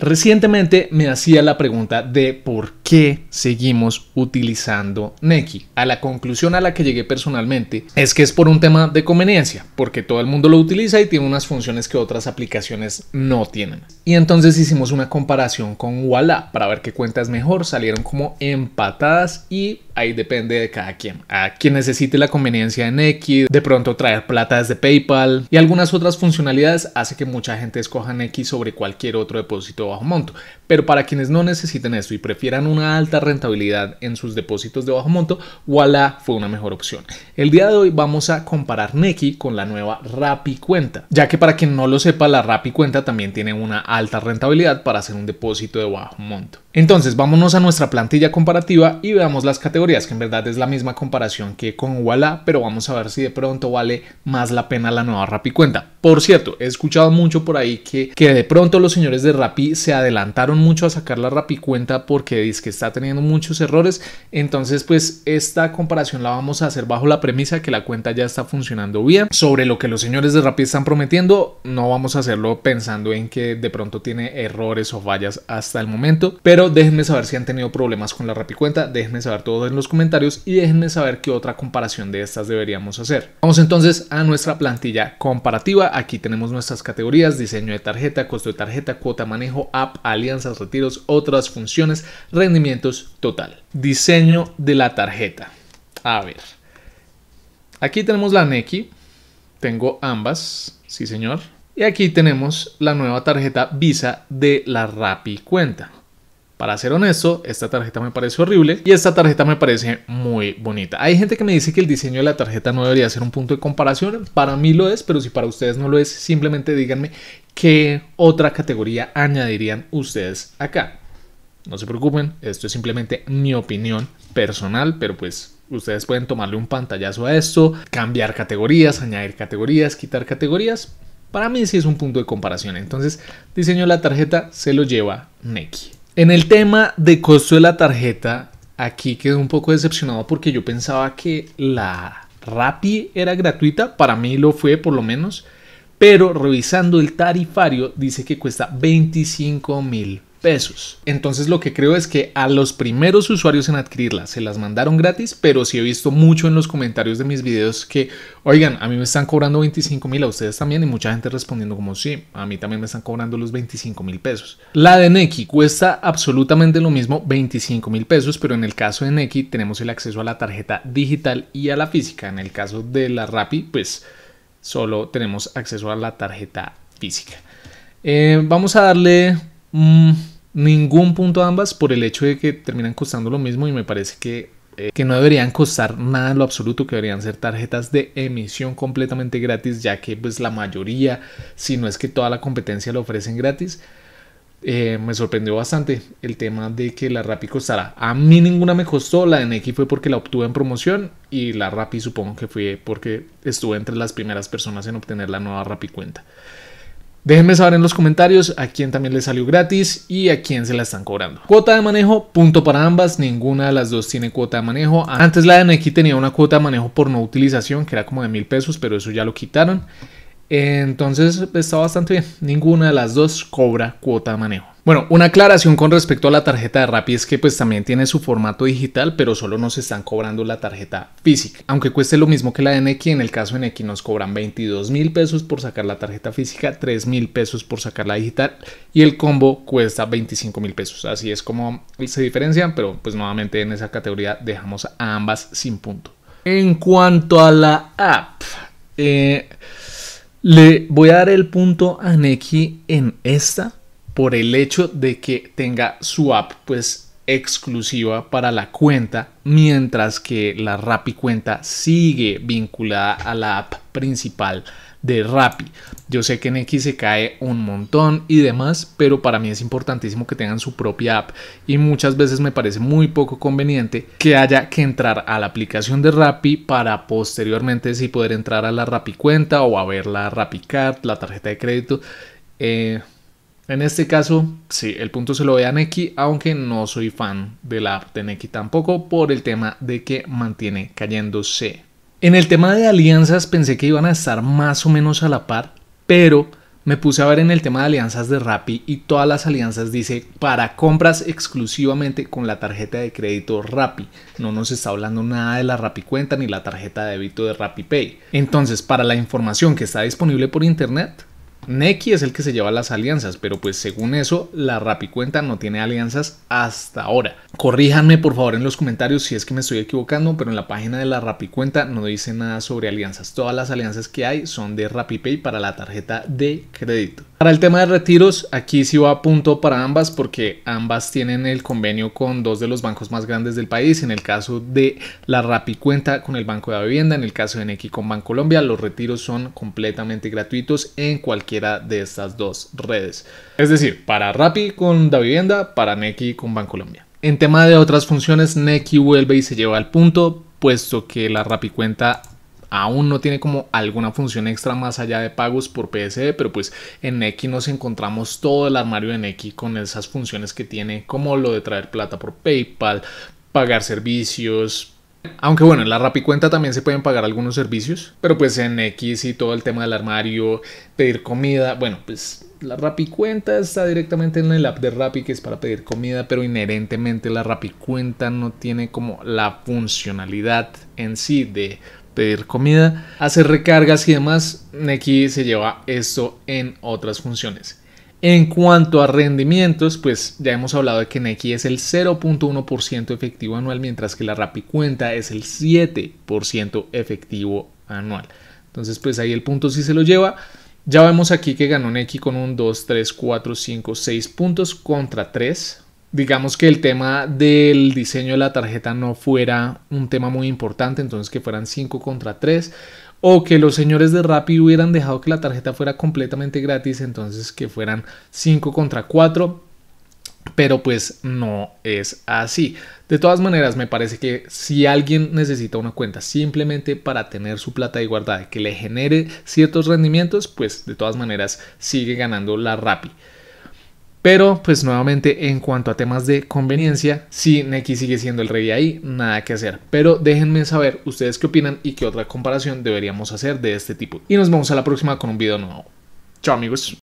Recientemente me hacía la pregunta de por que seguimos utilizando Neki? A la conclusión a la que llegué personalmente es que es por un tema de conveniencia, porque todo el mundo lo utiliza y tiene unas funciones que otras aplicaciones no tienen. Y entonces hicimos una comparación con Walla para ver qué cuenta es mejor, salieron como empatadas y ahí depende de cada quien. A quien necesite la conveniencia de X, de pronto traer plata desde PayPal y algunas otras funcionalidades hace que mucha gente escoja X sobre cualquier otro depósito bajo monto. Pero para quienes no necesiten esto y prefieran una alta rentabilidad en sus depósitos de bajo monto, voilà fue una mejor opción. El día de hoy vamos a comparar Neki con la nueva Rappi Cuenta, ya que para quien no lo sepa, la Rappi Cuenta también tiene una alta rentabilidad para hacer un depósito de bajo monto. Entonces vámonos a nuestra plantilla comparativa y veamos las categorías, que en verdad es la misma comparación que con Walla, pero vamos a ver si de pronto vale más la pena la nueva Rappi cuenta. Por cierto, he escuchado mucho por ahí que, que de pronto los señores de Rappi se adelantaron mucho a sacar la Rappi cuenta porque dice que está teniendo muchos errores, entonces pues esta comparación la vamos a hacer bajo la premisa que la cuenta ya está funcionando bien. Sobre lo que los señores de Rappi están prometiendo, no vamos a hacerlo pensando en que de pronto tiene errores o fallas hasta el momento, pero pero déjenme saber si han tenido problemas con la cuenta. déjenme saber todo en los comentarios y déjenme saber qué otra comparación de estas deberíamos hacer. Vamos entonces a nuestra plantilla comparativa. Aquí tenemos nuestras categorías, diseño de tarjeta, costo de tarjeta, cuota manejo, app, alianzas, retiros, otras funciones, rendimientos, total. Diseño de la tarjeta. A ver. Aquí tenemos la Neki. Tengo ambas. Sí, señor. Y aquí tenemos la nueva tarjeta Visa de la RapiCuenta. Cuenta. Para ser honesto, esta tarjeta me parece horrible y esta tarjeta me parece muy bonita. Hay gente que me dice que el diseño de la tarjeta no debería ser un punto de comparación. Para mí lo es, pero si para ustedes no lo es, simplemente díganme qué otra categoría añadirían ustedes acá. No se preocupen, esto es simplemente mi opinión personal, pero pues ustedes pueden tomarle un pantallazo a esto, cambiar categorías, añadir categorías, quitar categorías. Para mí sí es un punto de comparación. Entonces, diseño de la tarjeta se lo lleva Neki. En el tema de costo de la tarjeta, aquí quedé un poco decepcionado porque yo pensaba que la Rappi era gratuita, para mí lo fue por lo menos, pero revisando el tarifario dice que cuesta 25 mil pesos. Entonces lo que creo es que a los primeros usuarios en adquirirla se las mandaron gratis, pero sí he visto mucho en los comentarios de mis videos que, oigan, a mí me están cobrando 25 mil, a ustedes también, y mucha gente respondiendo como sí, a mí también me están cobrando los 25 mil pesos. La de Neki cuesta absolutamente lo mismo, 25 mil pesos, pero en el caso de Neki tenemos el acceso a la tarjeta digital y a la física. En el caso de la Rappi, pues solo tenemos acceso a la tarjeta física. Eh, vamos a darle... Mm, ningún punto ambas por el hecho de que terminan costando lo mismo y me parece eh, que, no deberían costar nada en lo absoluto, que deberían ser tarjetas de emisión completamente gratis, ya que pues la mayoría, si no es que toda la competencia lo ofrecen gratis. Eh, me sorprendió bastante el tema de que la Rappi costara. A mí ninguna me costó, la de fue porque la obtuve en promoción y la Rappi supongo que fue porque estuve entre las primeras personas en obtener la nueva Rappi cuenta. Déjenme saber en los comentarios a quién también le salió gratis y a quién se la están cobrando. Cuota de manejo, punto para ambas, ninguna de las dos tiene cuota de manejo. Antes la de tenía una cuota de manejo por no utilización que era como de mil pesos, pero eso ya lo quitaron. Entonces está bastante bien. Ninguna de las dos cobra cuota de manejo. Bueno, una aclaración con respecto a la tarjeta de Rappi es que pues también tiene su formato digital, pero solo nos están cobrando la tarjeta física. Aunque cueste lo mismo que la de Nequi, en el caso de Nequi nos cobran 22 mil pesos por sacar la tarjeta física, 3 mil pesos por sacar la digital y el combo cuesta 25 mil pesos. Así es como se diferencian, pero pues nuevamente en esa categoría dejamos a ambas sin punto. En cuanto a la app, eh, le voy a dar el punto a Neki en esta por el hecho de que tenga su app pues exclusiva para la cuenta, mientras que la Rappi cuenta sigue vinculada a la app principal de Rappi. Yo sé que en X se cae un montón y demás, pero para mí es importantísimo que tengan su propia app y muchas veces me parece muy poco conveniente que haya que entrar a la aplicación de Rappi para posteriormente si poder entrar a la Rappi cuenta o a ver la Rappi Card, la tarjeta de crédito. Eh, en este caso, sí, el punto se lo ve a Neki, aunque no soy fan de la app de Neki tampoco por el tema de que mantiene cayéndose. En el tema de alianzas pensé que iban a estar más o menos a la par, pero me puse a ver en el tema de alianzas de Rappi y todas las alianzas dice para compras exclusivamente con la tarjeta de crédito Rappi. No nos está hablando nada de la Rappi cuenta ni la tarjeta de débito de Rappi Pay. Entonces, para la información que está disponible por internet, Neki es el que se lleva las alianzas, pero pues según eso, la Rappi cuenta no tiene alianzas hasta ahora. Corríjanme por favor en los comentarios si es que me estoy equivocando, pero en la página de la cuenta no dice nada sobre alianzas. Todas las alianzas que hay son de Pay para la tarjeta de crédito. Para el tema de retiros, aquí sí va a punto para ambas porque ambas tienen el convenio con dos de los bancos más grandes del país. En el caso de la cuenta con el Banco de la Vivienda, en el caso de Nequi con Bancolombia, los retiros son completamente gratuitos en cualquiera de estas dos redes. Es decir, para Rapi con la Vivienda, para Nequi con Bancolombia. En tema de otras funciones, Neki vuelve y se lleva al punto, puesto que la cuenta aún no tiene como alguna función extra más allá de pagos por PSD, e, pero pues en Neki nos encontramos todo el armario de Neki con esas funciones que tiene, como lo de traer plata por PayPal, pagar servicios. Aunque bueno, en la cuenta también se pueden pagar algunos servicios, pero pues en X y todo el tema del armario, pedir comida, bueno, pues la rapi cuenta está directamente en el app de Rappi que es para pedir comida, pero inherentemente la Rappi cuenta no tiene como la funcionalidad en sí de pedir comida, hacer recargas y demás. Neki se lleva esto en otras funciones. En cuanto a rendimientos, pues ya hemos hablado de que Neki es el 0.1% efectivo anual, mientras que la rapi cuenta es el 7% efectivo anual. Entonces, pues ahí el punto sí se lo lleva. Ya vemos aquí que ganó Neki con un 2, 3, 4, 5, 6 puntos contra 3. Digamos que el tema del diseño de la tarjeta no fuera un tema muy importante, entonces que fueran 5 contra 3. O que los señores de Rapid hubieran dejado que la tarjeta fuera completamente gratis, entonces que fueran 5 contra 4 pero pues no es así. De todas maneras, me parece que si alguien necesita una cuenta simplemente para tener su plata y guardada que le genere ciertos rendimientos, pues de todas maneras sigue ganando la Rappi. Pero pues nuevamente en cuanto a temas de conveniencia, si Neki sigue siendo el rey ahí, nada que hacer. Pero déjenme saber ustedes qué opinan y qué otra comparación deberíamos hacer de este tipo. Y nos vemos a la próxima con un video nuevo. Chao amigos.